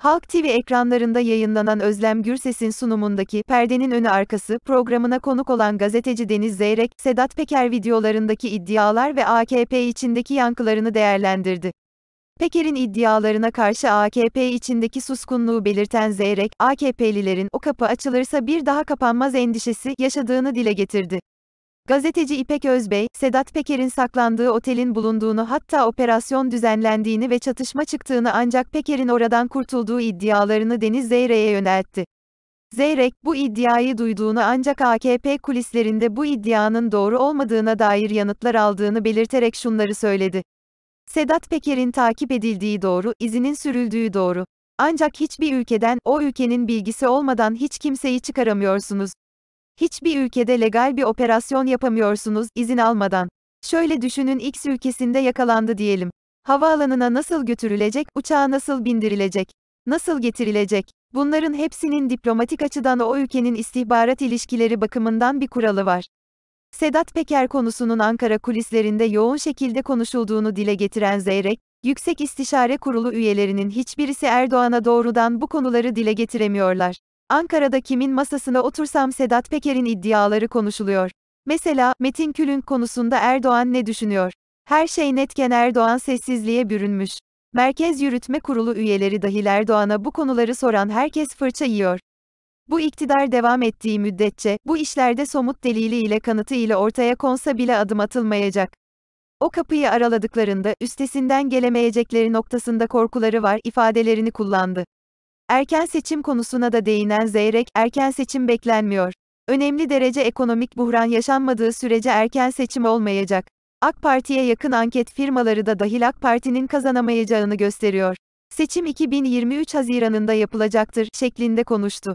Halk TV ekranlarında yayınlanan Özlem Gürses'in sunumundaki Perdenin Önü Arkası programına konuk olan gazeteci Deniz Zeyrek, Sedat Peker videolarındaki iddialar ve AKP içindeki yankılarını değerlendirdi. Peker'in iddialarına karşı AKP içindeki suskunluğu belirten Zeyrek, AKP'lilerin o kapı açılırsa bir daha kapanmaz endişesi yaşadığını dile getirdi. Gazeteci İpek Özbey, Sedat Peker'in saklandığı otelin bulunduğunu hatta operasyon düzenlendiğini ve çatışma çıktığını ancak Peker'in oradan kurtulduğu iddialarını Deniz Zeyrek'e yöneltti. Zeyrek, bu iddiayı duyduğunu ancak AKP kulislerinde bu iddianın doğru olmadığına dair yanıtlar aldığını belirterek şunları söyledi. Sedat Peker'in takip edildiği doğru, izinin sürüldüğü doğru. Ancak hiçbir ülkeden, o ülkenin bilgisi olmadan hiç kimseyi çıkaramıyorsunuz. Hiçbir ülkede legal bir operasyon yapamıyorsunuz izin almadan. Şöyle düşünün X ülkesinde yakalandı diyelim. Havaalanına nasıl götürülecek, uçağa nasıl bindirilecek, nasıl getirilecek? Bunların hepsinin diplomatik açıdan o ülkenin istihbarat ilişkileri bakımından bir kuralı var. Sedat Peker konusunun Ankara kulislerinde yoğun şekilde konuşulduğunu dile getiren Zeyrek, Yüksek İstişare Kurulu üyelerinin hiçbirisi Erdoğan'a doğrudan bu konuları dile getiremiyorlar. Ankara'da kimin masasına otursam Sedat Peker'in iddiaları konuşuluyor. Mesela Metin Külünk konusunda Erdoğan ne düşünüyor? Her şey netken Erdoğan sessizliğe bürünmüş. Merkez Yürütme Kurulu üyeleri dahil Erdoğan'a bu konuları soran herkes fırça yiyor. Bu iktidar devam ettiği müddetçe, bu işlerde somut delili kanıtıyla ortaya konsa bile adım atılmayacak. O kapıyı araladıklarında, üstesinden gelemeyecekleri noktasında korkuları var ifadelerini kullandı. Erken seçim konusuna da değinen Zeyrek, erken seçim beklenmiyor. Önemli derece ekonomik buhran yaşanmadığı sürece erken seçim olmayacak. AK Parti'ye yakın anket firmaları da dahil AK Parti'nin kazanamayacağını gösteriyor. Seçim 2023 Haziran'ında yapılacaktır şeklinde konuştu.